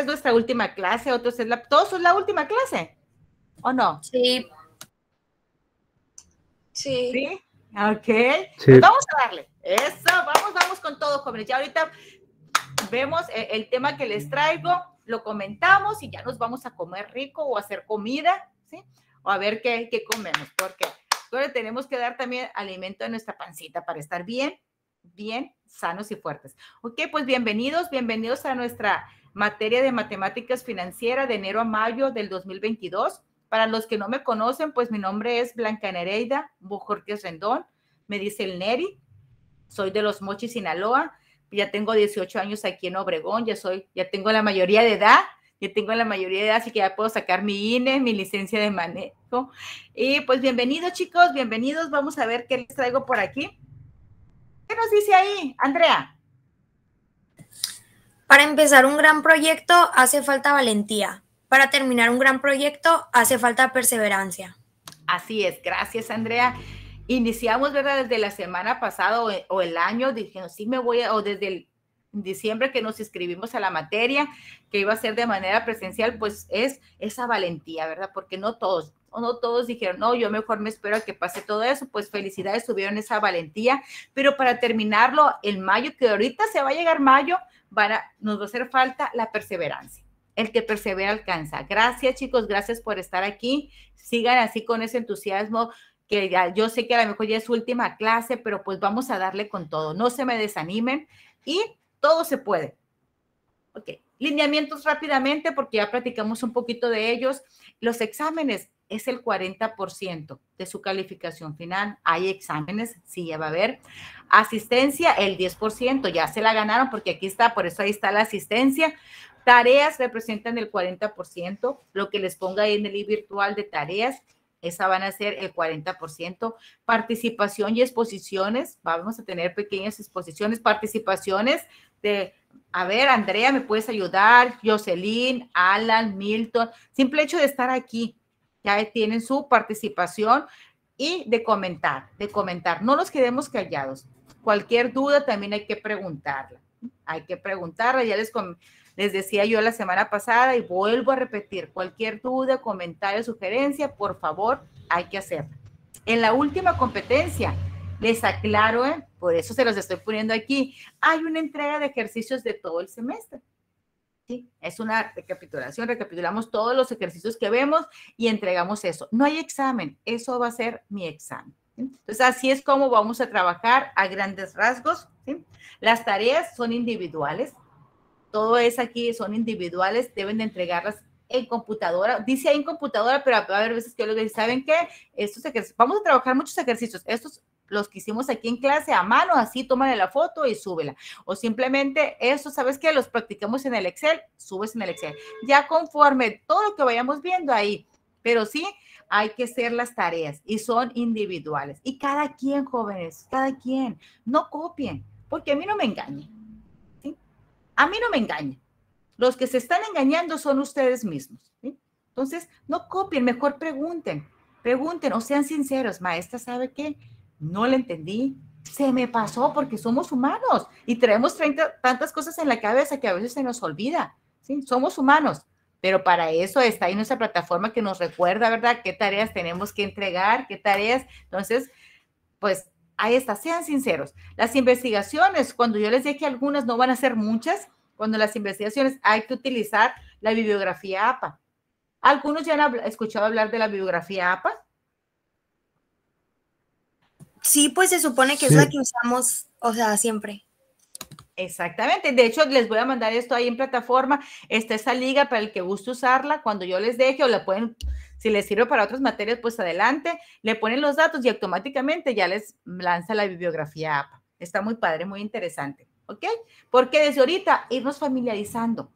es nuestra última clase, otros es la, todos son la última clase, ¿o no? Sí. Sí. Ok. Pues vamos a darle. Eso, vamos, vamos con todo, jóvenes. Ya ahorita vemos eh, el, tema que les traigo, lo comentamos y ya nos vamos a comer rico o hacer comida, ¿sí? O a ver qué, qué comemos, porque tenemos que dar también alimento a nuestra pancita para estar bien, bien sanos y fuertes. Ok, pues bienvenidos, bienvenidos a nuestra materia de matemáticas financiera de enero a mayo del 2022. Para los que no me conocen, pues mi nombre es Blanca Nereida Bojorquez Rendón, me dice el Neri, soy de Los Mochis, Sinaloa, ya tengo 18 años aquí en Obregón, ya soy, ya tengo la mayoría de edad, ya tengo la mayoría de edad, así que ya puedo sacar mi INE, mi licencia de manejo. Y pues bienvenidos chicos, bienvenidos, vamos a ver qué les traigo por aquí. ¿Qué nos dice ahí, Andrea? Para empezar un gran proyecto hace falta valentía. Para terminar un gran proyecto hace falta perseverancia. Así es, gracias Andrea. Iniciamos, ¿verdad? Desde la semana pasada o, el año, dije, sí me voy, o desde el diciembre que nos inscribimos a la materia, que iba a ser de manera presencial, pues es esa valentía, ¿verdad? Porque no todos, no todos dijeron, no, yo mejor me espero a que pase todo eso, pues felicidades, tuvieron esa valentía, pero para terminarlo, el mayo, que ahorita se va a llegar mayo, nos va a hacer falta la perseverancia. El que persevera alcanza. Gracias chicos, gracias por estar aquí. Sigan así con ese entusiasmo que ya, yo sé que a lo mejor ya es última clase, pero pues vamos a darle con todo. No se me desanimen y todo se puede. Ok, lineamientos rápidamente porque ya platicamos un poquito de ellos. Los exámenes, es el 40% de su calificación final. Hay exámenes, sí, ya va a haber. Asistencia, el 10%, ya se la ganaron porque aquí está, por eso ahí está la asistencia. Tareas representan el 40%, lo que les ponga ahí en el i virtual de tareas, esa van a ser el 40%. Participación y exposiciones, vamos a tener pequeñas exposiciones, participaciones de a ver, Andrea, ¿me puedes ayudar? Jocelyn, Alan, Milton. Simple hecho de estar aquí, ya tienen su participación y de comentar, de comentar. No nos quedemos callados. Cualquier duda también hay que preguntarla. Hay que preguntarla. Ya les, les decía yo la semana pasada y vuelvo a repetir, cualquier duda, comentario, sugerencia, por favor, hay que hacerla. En la última competencia, les aclaro, ¿eh? por eso se los estoy poniendo aquí, hay una entrega de ejercicios de todo el semestre es una recapitulación, recapitulamos todos los ejercicios que vemos y entregamos eso. No hay examen, eso va a ser mi examen. Entonces, así es como vamos a trabajar a grandes rasgos. Las tareas son individuales, todo es aquí, son individuales, deben de entregarlas en computadora, dice ahí en computadora, pero va a haber veces que yo les digo, ¿saben qué? Estos vamos a trabajar muchos ejercicios, estos los que hicimos aquí en clase a mano, así tómale la foto y súbela. O simplemente eso, ¿sabes qué? Los practicamos en el Excel, subes en el Excel. Ya conforme todo lo que vayamos viendo ahí, pero sí hay que hacer las tareas y son individuales. Y cada quien, jóvenes, cada quien, no copien, porque a mí no me engañen. A mí no me engañen. Los que se están engañando son ustedes mismos. Entonces, no copien, mejor pregunten, pregunten o sean sinceros. Maestra, ¿sabe qué? no la entendí, se me pasó porque somos humanos y traemos tantas cosas en la cabeza que a veces se nos olvida. ¿sí? Somos humanos, pero para eso está ahí nuestra plataforma que nos recuerda, ¿verdad? ¿Qué tareas tenemos que entregar? ¿Qué tareas? Entonces, pues ahí está, sean sinceros. Las investigaciones, cuando yo les dije que algunas no van a ser muchas, cuando las investigaciones hay que utilizar la bibliografía APA. Algunos ya han escuchado hablar de la bibliografía APA, Sí, pues se supone que es la que usamos, o sea, siempre. Exactamente. De hecho, les voy a mandar esto ahí en plataforma. Está esa liga para el que guste usarla. Cuando yo les deje o la pueden, si les sirve para otras materias, pues adelante. Le ponen los datos y automáticamente ya les lanza la bibliografía app. Está muy padre, muy interesante. ¿Ok? Porque desde ahorita irnos familiarizando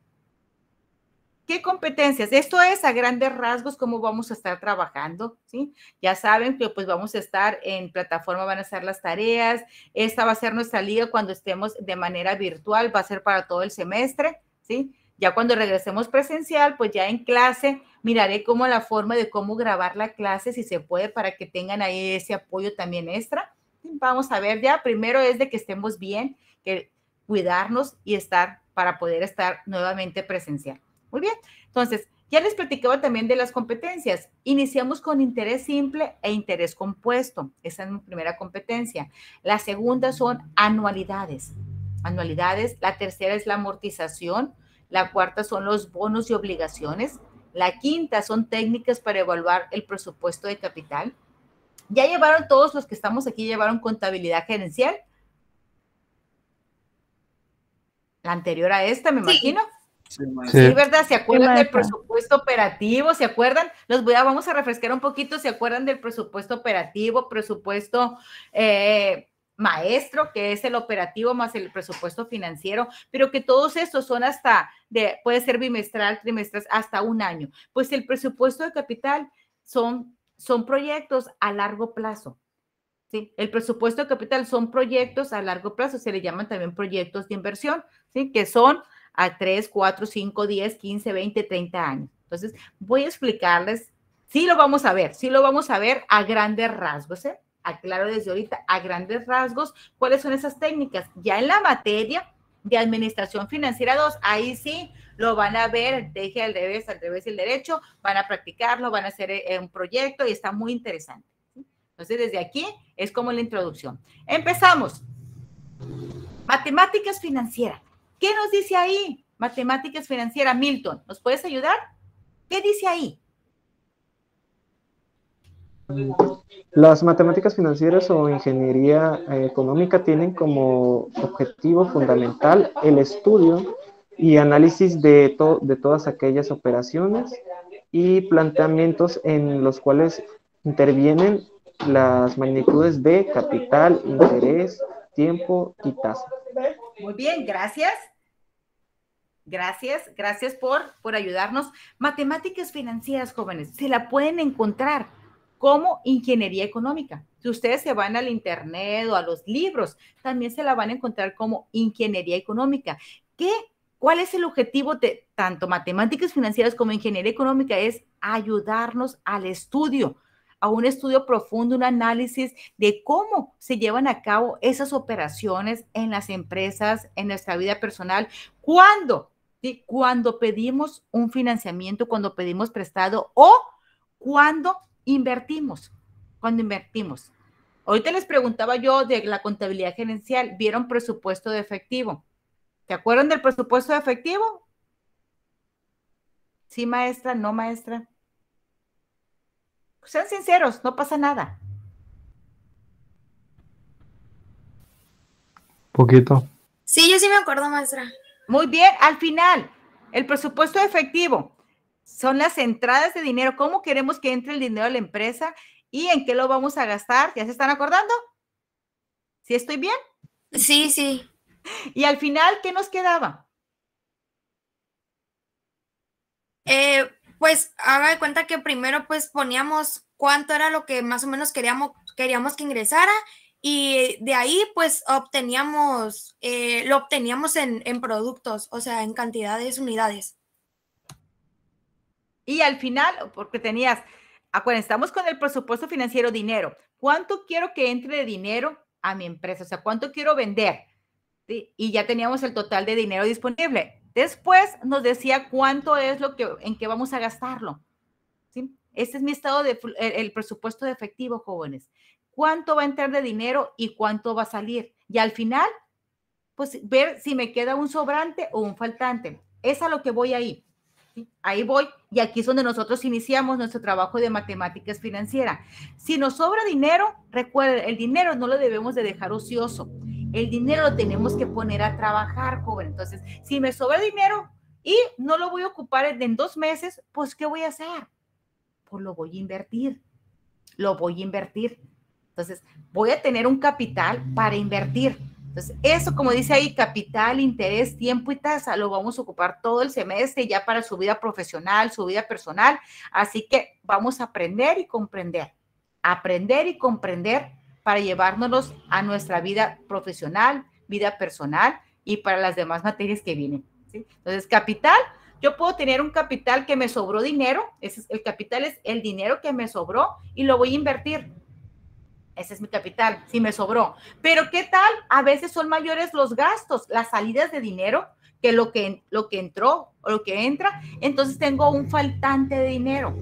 ¿Qué competencias? Esto es a grandes rasgos cómo vamos a estar trabajando, ¿sí? Ya saben que pues vamos a estar en plataforma, van a ser las tareas, esta va a ser nuestra liga cuando estemos de manera virtual, va a ser para todo el semestre, ¿sí? Ya cuando regresemos presencial, pues ya en clase miraré cómo la forma de cómo grabar la clase, si se puede, para que tengan ahí ese apoyo también extra. Vamos a ver ya, primero es de que estemos bien, que cuidarnos y estar para poder estar nuevamente presencial. Muy bien, entonces ya les platicaba también de las competencias. Iniciamos con interés simple e interés compuesto. Esa es mi primera competencia. La segunda son anualidades. Anualidades. La tercera es la amortización. La cuarta son los bonos y obligaciones. La quinta son técnicas para evaluar el presupuesto de capital. Ya llevaron todos los que estamos aquí, llevaron contabilidad gerencial. La anterior a esta, me imagino. Sí, ¿verdad? ¿Se acuerdan del presupuesto operativo? ¿Se acuerdan? Los voy a, ah, vamos a refrescar un poquito. ¿Se acuerdan del presupuesto operativo, presupuesto eh, maestro, que es el operativo más el presupuesto financiero? Pero que todos estos son hasta, de, puede ser bimestral, trimestral, hasta un año. Pues el presupuesto de capital son, son proyectos a largo plazo. ¿Sí? El presupuesto de capital son proyectos a largo plazo, se le llaman también proyectos de inversión, ¿sí? que son a 3, 4, 5, 10, 15, 20, 30 años. Entonces, voy a explicarles, sí lo vamos a ver, sí lo vamos a ver a grandes rasgos, ¿eh? aclaro desde ahorita, a grandes rasgos, cuáles son esas técnicas. Ya en la materia de Administración Financiera 2, ahí sí lo van a ver, deje al revés, al revés y el derecho, van a practicarlo, van a hacer eh, un proyecto y está muy interesante. Entonces, desde aquí es como la introducción. Empezamos. Matemáticas financieras. ¿Qué nos dice ahí? Matemáticas financieras, Milton, ¿nos puedes ayudar? ¿Qué dice ahí? Las matemáticas financieras o ingeniería eh, económica tienen como objetivo fundamental el estudio y análisis de, de todas aquellas operaciones y planteamientos en los cuales intervienen las magnitudes de capital, interés, tiempo y tasa. Muy bien, gracias. Gracias, gracias por, por ayudarnos. Matemáticas financieras, jóvenes, se la pueden encontrar como ingeniería económica. Si ustedes se van al internet o a los libros, también se la van a encontrar como ingeniería económica. ¿Qué ¿Cuál es el objetivo de tanto matemáticas financieras como ingeniería económica? Es ayudarnos al estudio, a un estudio profundo, un análisis de cómo se llevan a cabo esas operaciones en las empresas, en nuestra vida personal, cuando cuando pedimos un financiamiento, cuando pedimos prestado o cuando invertimos, cuando invertimos. Ahorita les preguntaba yo de la contabilidad gerencial, ¿vieron presupuesto de efectivo? ¿Te acuerdan del presupuesto de efectivo? Sí, maestra, no, maestra. Pues, sean sinceros, no pasa nada. Poquito. Sí, yo sí me acuerdo, maestra. Muy bien, al final, el presupuesto efectivo son las entradas de dinero, cómo queremos que entre el dinero a la empresa y en qué lo vamos a gastar. ¿Ya se están acordando? ¿Sí estoy bien? Sí, sí. Y al final, ¿qué nos quedaba? Eh, pues haga de cuenta que primero pues poníamos cuánto era lo que más o menos queríamos, queríamos que ingresara y de ahí pues obteníamos, eh, lo obteníamos en, productos, o sea, en cantidades, unidades. Y al final, porque tenías, acuérdense, estamos con el presupuesto financiero dinero. ¿Cuánto quiero que entre de dinero a mi empresa? O sea, ¿cuánto quiero vender? Y ya teníamos el total de dinero disponible. Después nos decía cuánto es lo que, en qué vamos a gastarlo. ¿Sí? Este es mi estado de el presupuesto de efectivo, jóvenes cuánto va a entrar de dinero y cuánto va a salir. Y al final, pues ver si me queda un sobrante o un faltante. Es a lo que voy ahí. Ahí voy. Y aquí es donde nosotros iniciamos nuestro trabajo de matemáticas financieras. Si nos sobra dinero, recuerden, el dinero no lo debemos de dejar ocioso. El dinero lo tenemos que poner a trabajar, joven. Entonces, si me sobra dinero y no lo voy a ocupar en dos meses, pues ¿qué voy a hacer? Pues lo voy a invertir. Lo voy a invertir entonces, voy a tener un capital para invertir. Entonces, eso, como dice ahí, capital, interés, tiempo y tasa, lo vamos a ocupar todo el semestre ya para su vida profesional, su vida personal. Así que vamos a aprender y comprender, aprender y comprender para llevárnoslos a nuestra vida profesional, vida personal y para las demás materias que vienen. Entonces, capital, yo puedo tener un capital que me sobró dinero, el capital es el dinero que me sobró y lo voy a invertir ese es mi capital, si me sobró. Pero ¿qué tal? A veces son mayores los gastos, las salidas de dinero que lo que, lo que entró o lo que entra. Entonces tengo un faltante de dinero.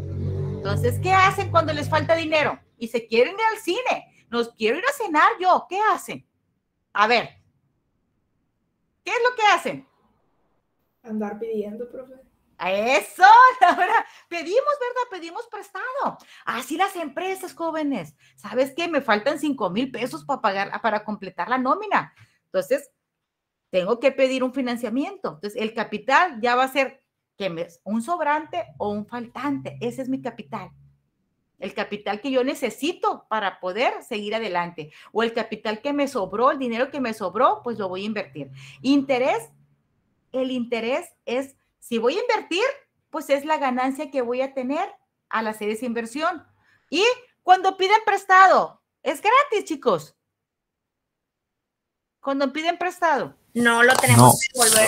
Entonces, ¿qué hacen cuando les falta dinero? Y se quieren ir al cine. Nos quiero ir a cenar yo. ¿Qué hacen? A ver. ¿Qué es lo que hacen? Andar pidiendo, profe. Eso, ahora pedimos, ¿verdad? Pedimos prestado. Así las empresas jóvenes. ¿Sabes qué? Me faltan 5 mil pesos para pagar, para completar la nómina. Entonces, tengo que pedir un financiamiento. Entonces, el capital ya va a ser que un sobrante o un faltante. Ese es mi capital. El capital que yo necesito para poder seguir adelante. O el capital que me sobró, el dinero que me sobró, pues lo voy a invertir. Interés, el interés es si voy a invertir, pues es la ganancia que voy a tener al hacer esa inversión. Y cuando piden prestado, es gratis, chicos. Cuando piden prestado. No lo tenemos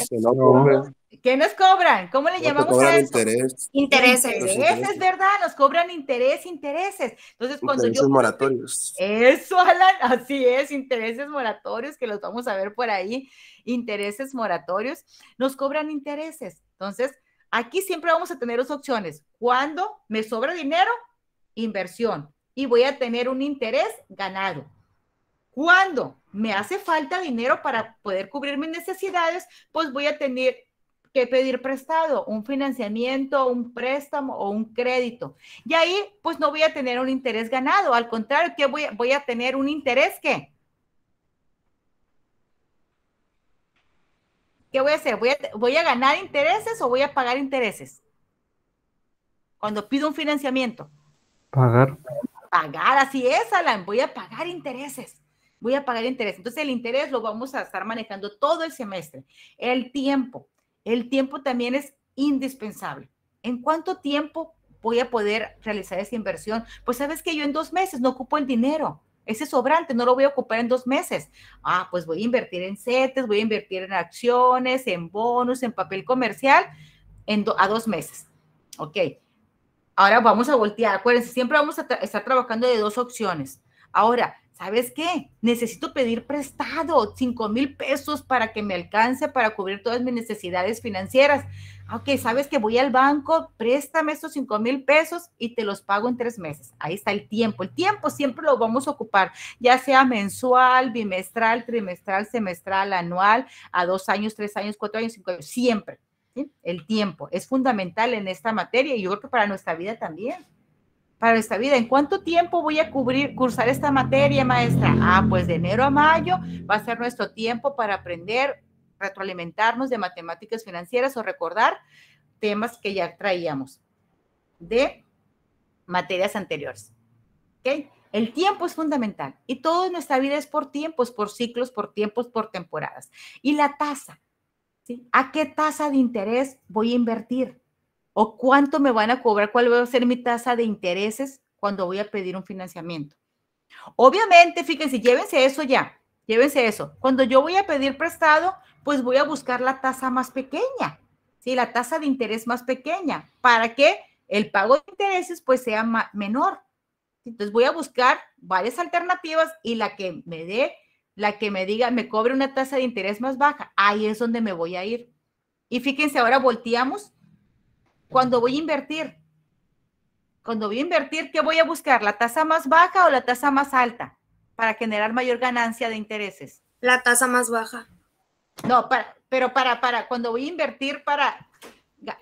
que devolver. ¿Qué nos cobran? ¿Cómo le llamamos a eso? Interés. Intereses. Intereses, es ¿verdad? Nos cobran interés, intereses. Entonces, cuando yo. moratorios. Eso, Alan, así es, intereses moratorios, que los vamos a ver por ahí. Intereses moratorios. Nos cobran intereses. Entonces, aquí siempre vamos a tener dos opciones. Cuando me sobra dinero, inversión. Y voy a tener un interés ganado. Cuando me hace falta dinero para poder cubrir mis necesidades, pues voy a tener que pedir prestado, un financiamiento, un préstamo o un crédito. Y ahí, pues no voy a tener un interés ganado. Al contrario, que voy, voy a tener un interés que ¿Qué voy a hacer? ¿Voy a, ganar intereses o voy a pagar intereses? Cuando pido un financiamiento. Pagar. Pagar, así es, Alan. Voy a pagar intereses voy a pagar intereses. Entonces el interés lo vamos a estar manejando todo el semestre. El tiempo, el tiempo también es indispensable. ¿En cuánto tiempo voy a poder realizar esa inversión? Pues sabes que yo en dos meses no ocupo el dinero. Ese sobrante no lo voy a ocupar en dos meses. Ah, pues voy a invertir en CETES, voy a invertir en acciones, en bonos, en papel comercial, en a dos meses. Ok. Ahora vamos a voltear. Acuérdense, siempre vamos a estar trabajando de dos opciones. Ahora, ¿sabes qué? Necesito pedir prestado 5 mil pesos para que me alcance para cubrir todas mis necesidades financieras. Ah, ok, sabes que voy al banco, préstame estos 5 mil pesos y te los pago en tres meses. Ahí está el tiempo. El tiempo siempre lo vamos a ocupar, ya sea mensual, bimestral, trimestral, semestral, anual, a dos años, tres años, cuatro años, cinco años, siempre. El tiempo es fundamental en esta materia y yo creo que para nuestra vida también. Para nuestra vida, ¿en cuánto tiempo voy a cubrir, cursar esta materia, maestra? Ah, pues de enero a mayo va a ser nuestro tiempo para aprender retroalimentarnos de matemáticas financieras o recordar temas que ya traíamos de materias anteriores. El tiempo es fundamental y toda nuestra vida es por tiempos, por ciclos, por tiempos, por temporadas. Y la tasa, ¿sí? ¿A qué tasa de interés voy a invertir? ¿O cuánto me van a cobrar? ¿Cuál va a ser mi tasa de intereses cuando voy a pedir un financiamiento? Obviamente, fíjense, llévense eso ya, llévense eso. Cuando yo voy a pedir prestado, pues voy a buscar la tasa más pequeña, ¿sí? La tasa de interés más pequeña, para que el pago de intereses pues sea menor. Entonces voy a buscar varias alternativas y la que me dé, la que me diga, me cobre una tasa de interés más baja, ahí es donde me voy a ir. Y fíjense, ahora volteamos. Cuando voy a invertir, cuando voy a invertir, ¿qué voy a buscar? ¿La tasa más baja o la tasa más alta para generar mayor ganancia de intereses? La tasa más baja. No, pero para, para, cuando voy a invertir para...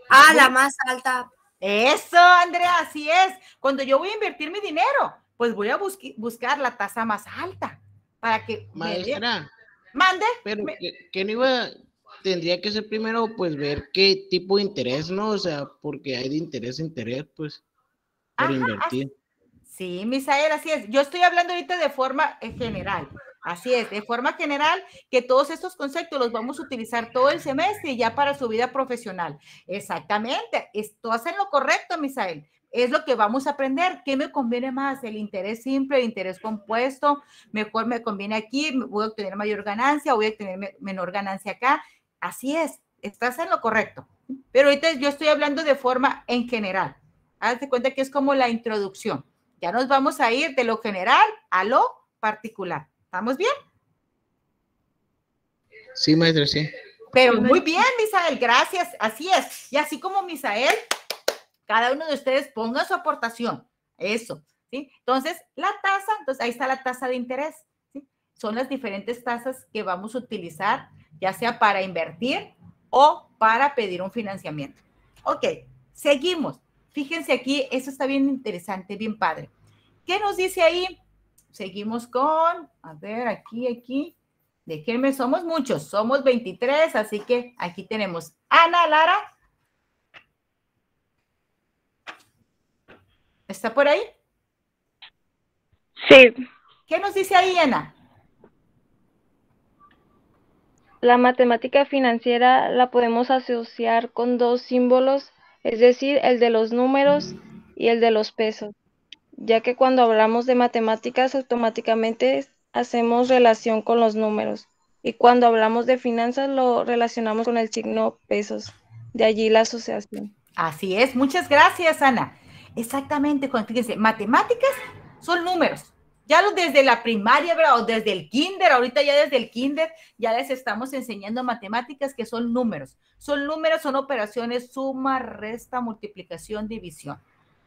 Ah, la más alta. Eso, Andrea, así es. Cuando yo voy a invertir mi dinero, pues voy a buscar la tasa más alta para que... Maestra, mande. Pero que no iba, tendría que ser primero, pues, ver qué tipo de interés, ¿no? O sea, porque hay de interés interés, pues, para invertir. Sí, Misael, así es. Yo estoy hablando ahorita de forma eh, general. Así es, de forma general, que todos estos conceptos los vamos a utilizar todo el semestre ya para su vida profesional. Exactamente, esto hacen lo correcto, Misael. Es lo que vamos a aprender. ¿Qué me conviene más? ¿El interés simple, el interés compuesto? Mejor me conviene aquí, voy a obtener mayor ganancia, voy a tener menor ganancia acá. Así es, estás en lo correcto. Pero ahorita yo estoy hablando de forma en general. Hazte cuenta que es como la introducción. Ya nos vamos a ir de lo general a lo particular. ¿Estamos bien? Sí, maestra, sí. Pero muy bien, Misael, gracias. Así es. Y así como Misael, cada uno de ustedes ponga su aportación. Eso. ¿sí? Entonces, la tasa, entonces ahí está la tasa de interés. ¿sí? Son las diferentes tasas que vamos a utilizar, ya sea para invertir o para pedir un financiamiento. Ok, seguimos. Fíjense aquí, eso está bien interesante, bien padre. ¿Qué nos dice ahí? seguimos con, a ver, aquí, aquí. Déjenme, somos muchos, somos 23, así que aquí tenemos Ana Lara. ¿Está por ahí? Sí. ¿Qué nos dice ahí, Ana? La matemática financiera la podemos asociar con dos símbolos, es decir, el de los números y el de los pesos ya que cuando hablamos de matemáticas automáticamente hacemos relación con los números y cuando hablamos de finanzas lo relacionamos con el signo pesos, de allí la asociación. Así es, muchas gracias Ana. Exactamente, fíjense, matemáticas son números. Ya desde la primaria, ¿verdad? O desde el kinder, ahorita ya desde el kinder, ya les estamos enseñando matemáticas que son números. Son números, son operaciones suma, resta, multiplicación, división.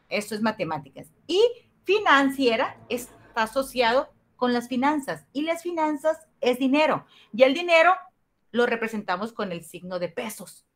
Esto es matemáticas. Y financiera está asociado con las finanzas y las finanzas es dinero y el dinero lo representamos con el signo de pesos.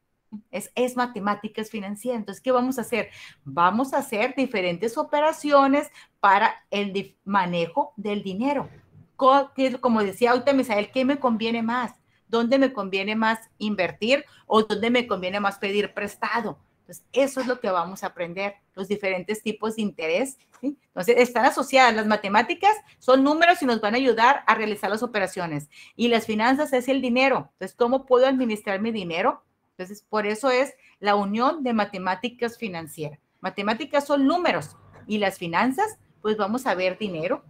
Es, es matemáticas es ¿qué vamos a hacer? Vamos a hacer diferentes operaciones para el manejo del dinero. como decía ahorita Misael, ¿qué me conviene más? ¿Dónde me conviene más invertir o dónde me conviene más pedir prestado? Entonces, eso es lo que vamos a aprender los diferentes tipos de interés. Entonces, están asociadas. Las matemáticas son números y nos van a ayudar a realizar las operaciones. Y las finanzas es el dinero. Entonces, ¿cómo puedo administrar mi dinero? Entonces, por eso es la unión de matemáticas financieras. Matemáticas son números y las finanzas, pues vamos a ver dinero.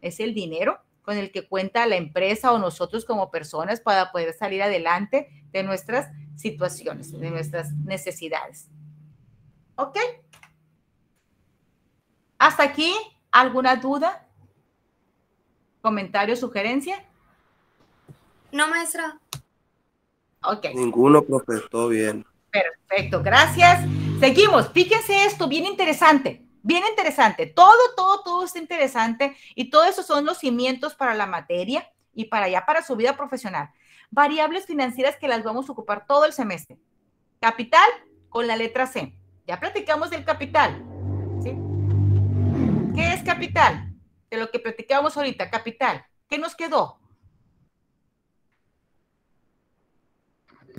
Es el dinero con el que cuenta la empresa o nosotros como personas para poder salir adelante de nuestras situaciones, de nuestras necesidades. ¿Ok? Hasta aquí, ¿alguna duda? ¿Comentario, sugerencia? No, maestra. Ok. Ninguno, profe, todo bien. Perfecto, gracias. Seguimos, fíjense esto, bien interesante, bien interesante. Todo, todo, todo es interesante y todo eso son los cimientos para la materia y para ya para su vida profesional. Variables financieras que las vamos a ocupar todo el semestre. Capital con la letra C. Ya platicamos del capital capital, de lo que platicábamos ahorita, capital, ¿qué nos quedó?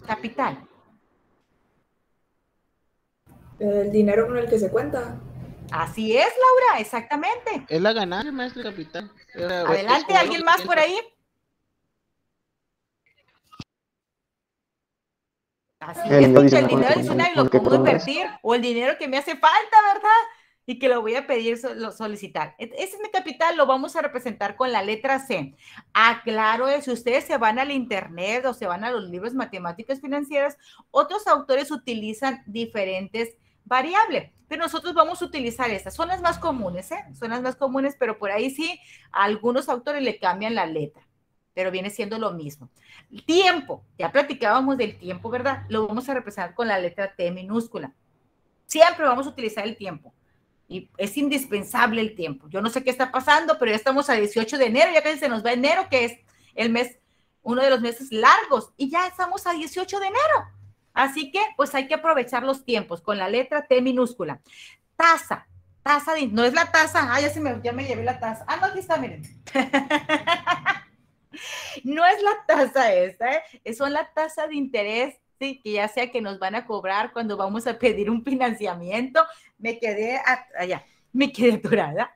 Capital. El dinero con el que se cuenta. Así es, Laura, exactamente. Es la ganancia, maestro capital. Adelante, ¿alguien más por ahí? Así el es, el dinero y lo puedo invertir, o el dinero que me hace falta, ¿verdad? y que lo voy a pedir lo solicitar. E, ese es mi capital, lo vamos a representar con la letra C. Aclaro, ah, eh, si ustedes se van al internet o se van a los libros matemáticas financieras, otros autores utilizan diferentes variables, pero nosotros vamos a utilizar estas. Son las más comunes, ¿eh? Son las más comunes, pero por ahí sí, algunos autores le cambian la letra pero viene siendo lo mismo. Tiempo, ya platicábamos del tiempo, ¿verdad? Lo vamos a representar con la letra T minúscula. Siempre vamos a utilizar el tiempo. Y es indispensable el tiempo. Yo no sé qué está pasando, pero ya estamos a 18 de enero, ya que se nos va enero, que es el mes, uno de los meses largos, y ya estamos a 18 de enero. Así que, pues hay que aprovechar los tiempos con la letra T minúscula. Taza, taza, de, no es la taza, ah, ya, se me, ya llevé la taza. Ah, no, aquí está, miren. no es la tasa esta, ¿eh? son la tasa de interés que ya sea que nos van a cobrar cuando vamos a pedir un financiamiento, me quedé allá, me quedé aturada,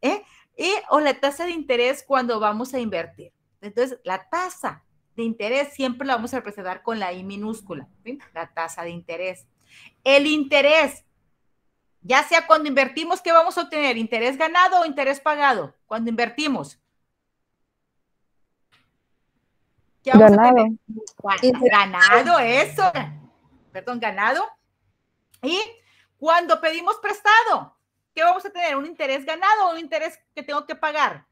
¿eh? y, o la tasa de interés cuando vamos a invertir. Entonces, la tasa de interés siempre la vamos a representar con la I minúscula, la tasa de interés. El interés, ya sea cuando invertimos, ¿qué vamos a obtener? ¿Interés ganado o interés pagado? Cuando invertimos, ganado. ganado, eso. Perdón, ganado. Y cuando pedimos prestado, ¿qué vamos a tener? ¿Un interés ganado o un interés que tengo que pagar?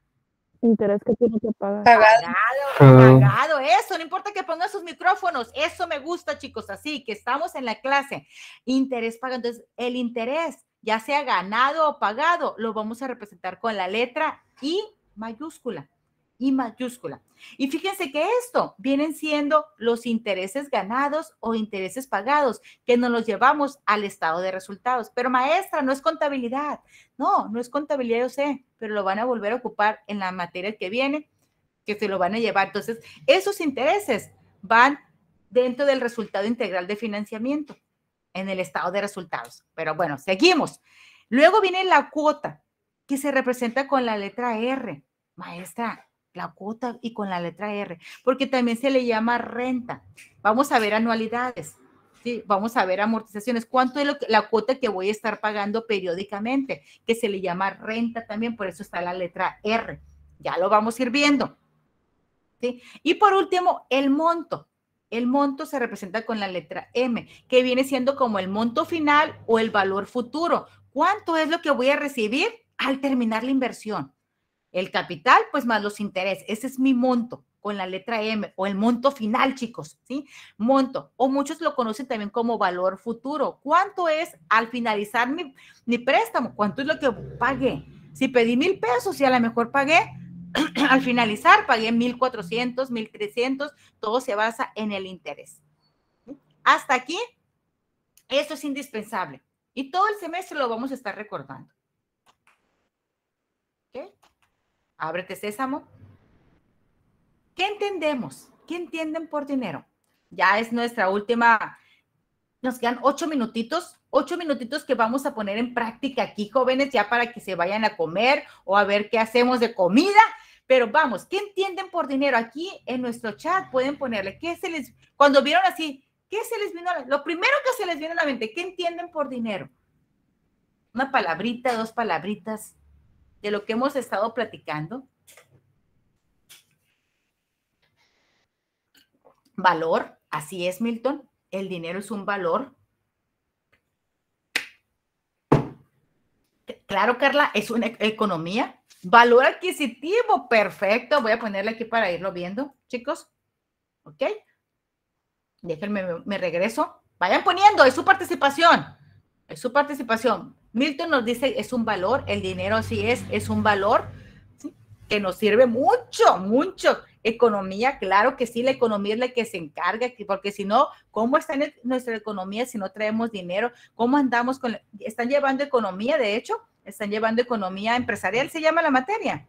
Interés que tengo que pagar. Pagado. Ah. eso. No importa que pongan sus micrófonos. Eso me gusta, chicos. Así que estamos en la clase. Interés pagado. Entonces, el interés, ya sea ganado o pagado, lo vamos a representar con la letra I mayúscula y mayúscula. Y fíjense que esto vienen siendo los intereses ganados o intereses pagados que nos los llevamos al estado de resultados. Pero maestra, no es contabilidad. No, no es contabilidad, yo sé, pero lo van a volver a ocupar en la materia que viene, que se lo van a llevar. Entonces, esos intereses van dentro del resultado integral de financiamiento, en el estado de resultados. Pero bueno, seguimos. Luego viene la cuota, que se representa con la letra R. Maestra, la cuota y con la letra R, porque también se le llama renta. Vamos a ver anualidades, ¿sí? vamos a ver amortizaciones, cuánto es la cuota que voy a estar pagando periódicamente, que se le llama renta también, por eso está la letra R. Ya lo vamos a ir viendo. Y por último, el monto. El monto se representa con la letra M, que viene siendo como el monto final o el valor futuro. ¿Cuánto es lo que voy a recibir al terminar la inversión? El capital, pues más los intereses. Ese es mi monto con la letra M o el monto final, chicos, ¿sí? Monto. O muchos lo conocen también como valor futuro. ¿Cuánto es al finalizar mi, préstamo? ¿Cuánto es lo que pagué? Si pedí mil pesos y a lo mejor pagué, al finalizar pagué mil cuatrocientos, mil trescientos, todo se basa en el interés. Hasta aquí, eso es indispensable. Y todo el semestre lo vamos a estar recordando. Ábrete sésamo. ¿Qué entendemos? ¿Qué entienden por dinero? Ya es nuestra última, nos quedan ocho minutitos, ocho minutitos que vamos a poner en práctica aquí, jóvenes, ya para que se vayan a comer o a ver qué hacemos de comida. Pero vamos, ¿qué entienden por dinero? Aquí en nuestro chat pueden ponerle, ¿qué se les, cuando vieron así, ¿qué se les vino? Lo primero que se les viene a la mente, ¿qué entienden por dinero? Una palabrita, dos palabritas, de lo que hemos estado platicando. Valor, así es, Milton. El dinero es un valor. Claro, Carla, es una e-, economía. Valor adquisitivo, perfecto. Voy a ponerle aquí para irlo viendo, chicos. ¿Ok? Déjenme, me regreso. Vayan poniendo, es su participación. Es su participación. Milton nos dice, es un valor, el dinero sí es, es un valor que nos sirve mucho, mucho. Economía, claro que sí, la economía es la que se encarga, porque si no, ¿cómo está nuestra economía si no traemos dinero? ¿Cómo andamos con... Están llevando economía, de hecho, están llevando economía empresarial, se llama la materia.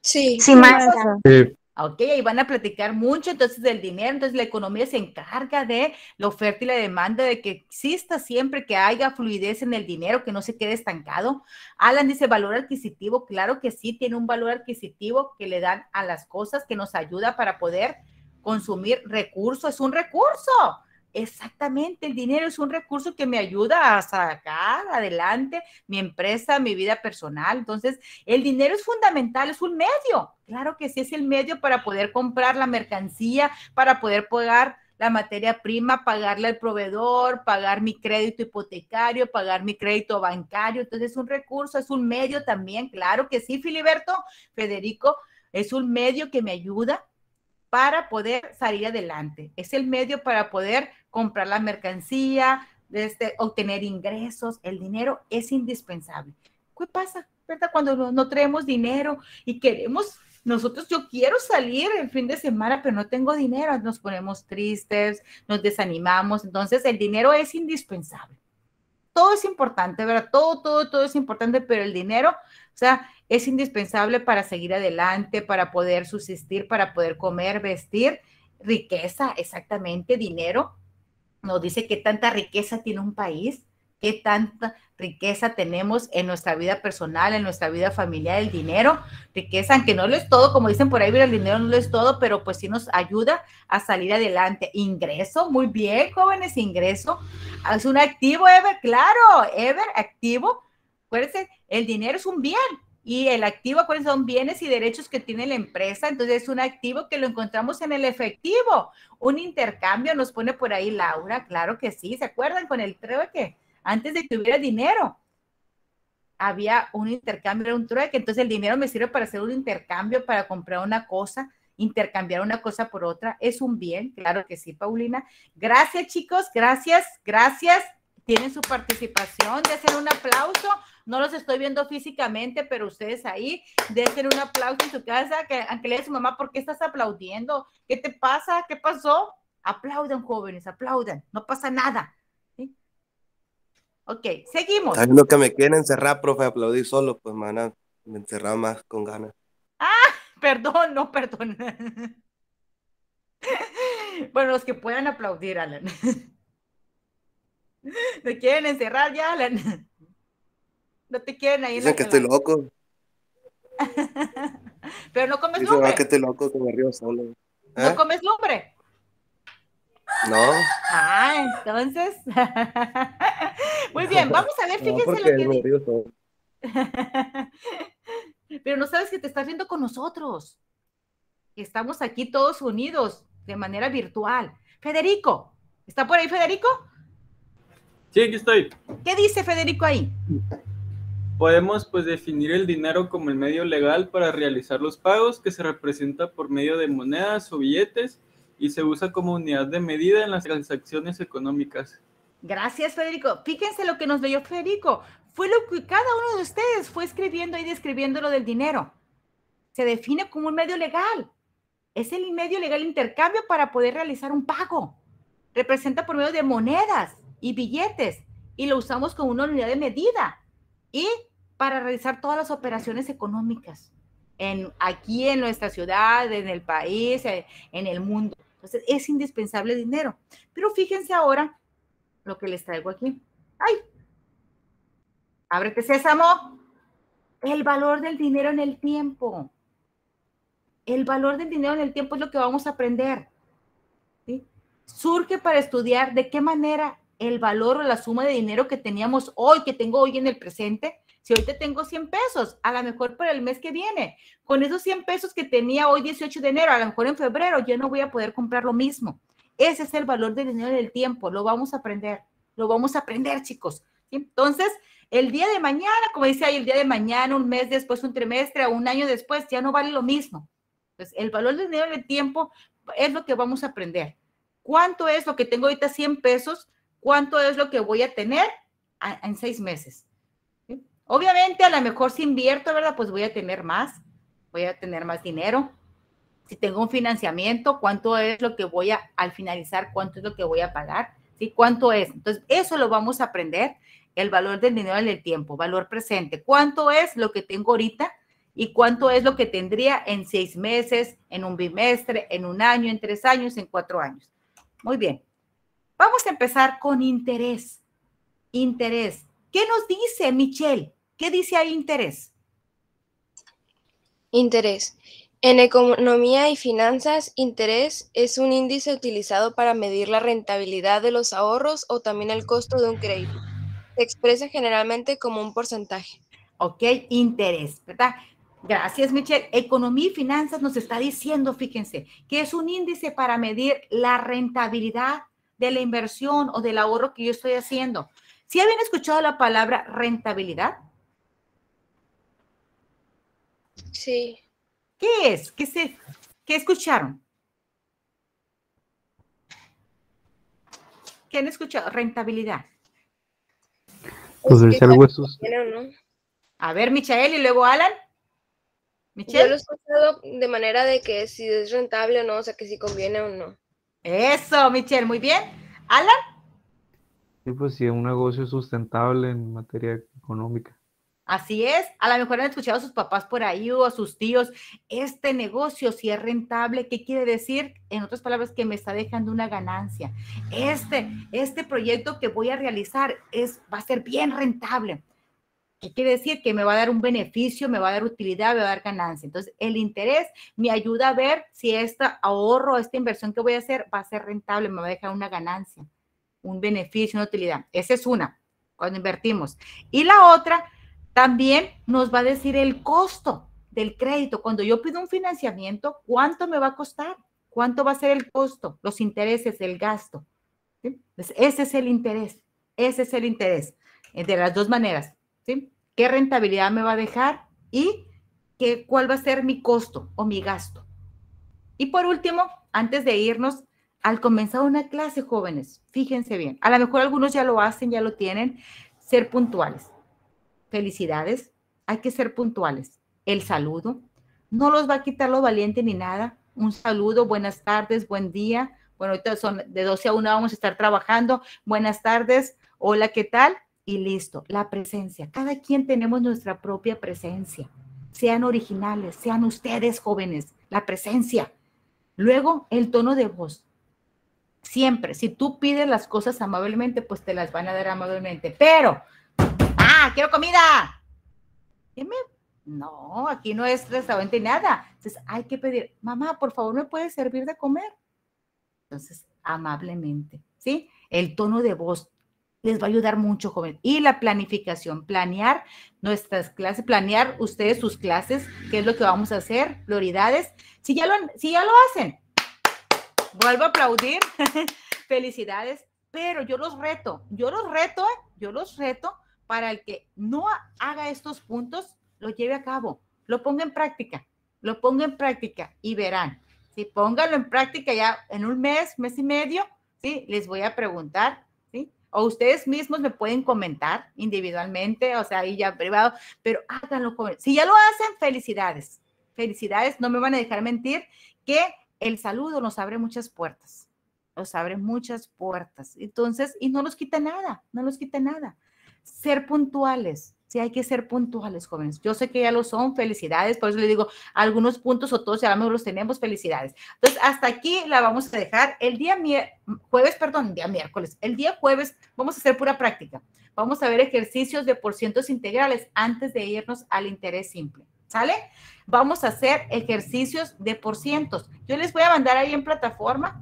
Sí, sí, más. Sí. Ok, ahí van a platicar mucho entonces del dinero, entonces la economía se encarga de la oferta y la demanda, de que exista siempre que haya fluidez en el dinero, que no se quede estancado. Alan dice valor adquisitivo, claro que sí, tiene un valor adquisitivo que le dan a las cosas, que nos ayuda para poder consumir recursos, es un recurso. Exactamente, el dinero es un recurso que me ayuda a sacar adelante mi empresa, mi vida personal. Entonces, el dinero es fundamental, es un medio. Claro que sí, es el medio para poder comprar la mercancía, para poder pagar la materia prima, pagarle al proveedor, pagar mi crédito hipotecario, pagar mi crédito bancario. Entonces, es un recurso, es un medio también. Claro que sí, Filiberto, Federico, es un medio que me ayuda para poder salir adelante. Es el medio para poder comprar la mercancía, este, obtener ingresos. El dinero es indispensable. ¿Qué pasa? ¿Verdad? Cuando no, tenemos dinero y queremos nosotros yo quiero salir el fin de semana, pero no tengo dinero, nos ponemos tristes, nos desanimamos, entonces el dinero es indispensable. Todo es importante, ¿verdad? Todo, todo, todo es importante, pero el dinero, o sea, es indispensable para seguir adelante, para poder subsistir, para poder comer, vestir, riqueza, exactamente, dinero. Nos dice qué tanta riqueza tiene un país, qué tanta riqueza tenemos en nuestra vida personal, en nuestra vida familiar, el dinero, riqueza, aunque no lo es todo, como dicen por ahí, el dinero no lo es todo, pero pues sí nos ayuda a salir adelante. Ingreso, muy bien, jóvenes, ingreso. Es un activo, Ever, claro, Ever, activo. Acuérdense, el dinero es un bien, y el activo, ¿cuáles son bienes y derechos que tiene la empresa? Entonces, es un activo que lo encontramos en el efectivo. Un intercambio nos pone por ahí Laura, claro que sí. ¿Se acuerdan con el trueque? Antes de que hubiera dinero, había un intercambio, era un trueque. Entonces, el dinero me sirve para hacer un intercambio, para comprar una cosa, intercambiar una cosa por otra. Es un bien, claro que sí, Paulina. Gracias, chicos. Gracias, gracias. Tienen su participación. De hacer un aplauso no los estoy viendo físicamente, pero ustedes ahí, dejen un aplauso en su casa, que, aunque le diga a su mamá, ¿por qué estás aplaudiendo? ¿Qué te pasa? ¿Qué pasó? Aplaudan, jóvenes, aplaudan, no pasa nada. Ok, seguimos. lo que me quieren encerrar, profe, aplaudir solo, pues, maná, me encerraba más con ganas. Ah, perdón, no, perdón. Bueno, los que puedan aplaudir, Alan. Me quieren encerrar ya, Alan. No te quieren ahí. Dicen que estoy loco. Pero no comes Dicen, lumbre. Ah, que estoy loco, que me solo. ¿No ¿Eh? comes lumbre? No. Ah, entonces. Muy bien, vamos a ver, fíjense lo que. Pero no sabes que te estás viendo con nosotros. Estamos aquí todos unidos de manera virtual. Federico, ¿está por ahí Federico? Sí, aquí estoy. ¿Qué dice Federico ahí? Podemos pues definir el dinero como el medio legal para realizar los pagos que se representa por medio de monedas o billetes y se usa como unidad de medida en las transacciones económicas. Gracias, Federico. Fíjense lo que nos leyó Federico. Fue lo que cada uno de ustedes fue escribiendo y describiendo lo del dinero. Se define como un medio legal. Es el medio legal intercambio para poder realizar un pago. Representa por medio de monedas y billetes y lo usamos como una unidad de medida. Y para realizar todas las operaciones económicas en, aquí en nuestra ciudad, en el país, eh, en el mundo. Entonces, es indispensable dinero. Pero fíjense ahora lo que les traigo aquí. ¡Ay! Ábrete, sésamo. El valor del dinero en el tiempo. El valor del dinero en el tiempo es lo que vamos a aprender. ¿sí? Surge para estudiar de qué manera el valor o la suma de dinero que teníamos hoy, que tengo hoy en el presente, si hoy te tengo 100 pesos, a lo mejor para el mes que viene, con esos 100 pesos que tenía hoy 18 de enero, a lo mejor en febrero, yo no voy a poder comprar lo mismo. Ese es el valor del dinero del tiempo. Lo vamos a aprender. Lo vamos a aprender, chicos. Entonces, el día de mañana, como dice ahí, el día de mañana, un mes después, un trimestre, un año después, ya no vale lo mismo. Entonces, pues, el valor del dinero del tiempo es lo que vamos a aprender. ¿Cuánto es lo que tengo ahorita 100 pesos? ¿Cuánto es lo que voy a tener en seis meses? Obviamente, a lo mejor si invierto, ¿verdad? Pues voy a tener más, voy a tener más dinero. Si tengo un financiamiento, ¿cuánto es lo que voy a, al finalizar, cuánto es lo que voy a pagar? ¿Sí? ¿Cuánto es? Entonces, eso lo vamos a aprender, el valor del dinero en el tiempo, valor presente. ¿Cuánto es lo que tengo ahorita? ¿Y cuánto es lo que tendría en seis meses, en un bimestre, en un año, en tres años, en cuatro años? Muy bien. Vamos a empezar con interés. Interés ¿Qué nos dice Michelle? ¿Qué dice ahí interés? Interés. En economía y finanzas, interés es un índice utilizado para medir la rentabilidad de los ahorros o también el costo de un crédito. Se expresa generalmente como un porcentaje. Ok, interés, ¿verdad? Gracias, Michelle. Economía y finanzas nos está diciendo, fíjense, que es un índice para medir la rentabilidad de la inversión o del ahorro que yo estoy haciendo. ¿Sí habían escuchado la palabra rentabilidad? Sí. ¿Qué es? ¿Qué, se, qué escucharon? ¿Qué han escuchado? Rentabilidad. Pues A ver, Michael, y luego Alan. ¿Michelle? Yo lo he escuchado de manera de que si es rentable o no, o sea, que si conviene o no. Eso, Michelle, muy bien. Alan. Sí, pues sí, un negocio sustentable en materia económica. Así es, a lo mejor han escuchado a sus papás por ahí o a sus tíos, este negocio si es rentable, ¿qué quiere decir? En otras palabras, que me está dejando una ganancia. Este, este proyecto que voy a realizar es, va a ser bien rentable. ¿Qué quiere decir? Que me va a dar un beneficio, me va a dar utilidad, me va a dar ganancia. Entonces, el interés me ayuda a ver si este ahorro, esta inversión que voy a hacer va a ser rentable, me va a dejar una ganancia un beneficio, una utilidad. Esa es una, cuando invertimos. Y la otra también nos va a decir el costo del crédito. Cuando yo pido un financiamiento, ¿cuánto me va a costar? ¿Cuánto va a ser el costo? Los intereses, el gasto. ese es el interés. Ese es el interés. Eh, de las dos maneras. ¿sí? ¿Qué rentabilidad me va a dejar? Y qué, cuál va a ser mi costo o mi gasto. Y por último, antes de irnos, al comenzar una clase, jóvenes, fíjense bien, a lo mejor algunos ya lo hacen, ya lo tienen, ser puntuales. Felicidades, hay que ser puntuales. El saludo, no los va a quitar lo valiente ni nada. Un saludo, buenas tardes, buen día. Bueno, ahorita son de 12 a 1 vamos a estar trabajando. Buenas tardes, hola, ¿qué tal? Y listo, la presencia. Cada quien tenemos nuestra propia presencia. Sean originales, sean ustedes jóvenes, la presencia. Luego, el tono de voz Siempre, si tú pides las cosas amablemente, pues te las van a dar amablemente. Pero, ah, quiero comida. Dime, no, aquí no es restaurante nada. Entonces hay que pedir, mamá, por favor, ¿me puedes servir de comer? Entonces, amablemente, ¿sí? El tono de voz les va a ayudar mucho, joven. Y la planificación, planear nuestras clases, planear ustedes sus clases, qué es lo que vamos a hacer, prioridades. Si ya lo, si ya lo hacen, vuelvo a aplaudir, felicidades, pero yo los reto, yo los reto, ¿eh? yo los reto para el que no haga estos puntos, lo lleve a cabo, lo ponga en práctica, lo ponga en práctica y verán. Si póngalo pónganlo en práctica ya en un mes, mes y medio, ¿sí? Les voy a preguntar, ¿sí? O ustedes mismos me pueden comentar individualmente, o sea, ahí ya privado, pero háganlo. Si ya lo hacen, felicidades. Felicidades, no me van a dejar mentir que el saludo nos abre muchas puertas, nos abre muchas puertas. Entonces, y no nos quita nada, no nos quita nada. Ser puntuales, sí hay que ser puntuales, jóvenes. Yo sé que ya lo son, felicidades, por eso les digo, algunos puntos o todos ya los tenemos, felicidades. Entonces, hasta aquí la vamos a dejar. El día jueves, perdón, día miércoles, el día jueves vamos a hacer pura práctica. Vamos a ver ejercicios de porcientos integrales antes de irnos al interés simple. ¿Sale? Vamos a hacer ejercicios de por cientos. Yo les voy a mandar ahí en plataforma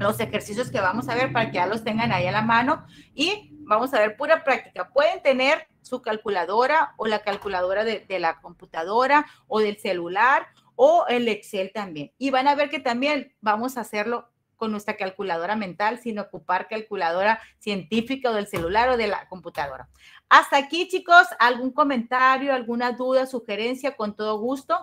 los ejercicios que vamos a ver para que ya los tengan ahí a la mano y vamos a ver pura práctica. Pueden tener su calculadora o la calculadora de, de, la computadora o del celular o el Excel también. Y van a ver que también vamos a hacerlo con nuestra calculadora mental sin ocupar calculadora científica o del celular o de la computadora. Hasta aquí, chicos, ¿algún comentario, alguna duda, sugerencia? Con todo gusto.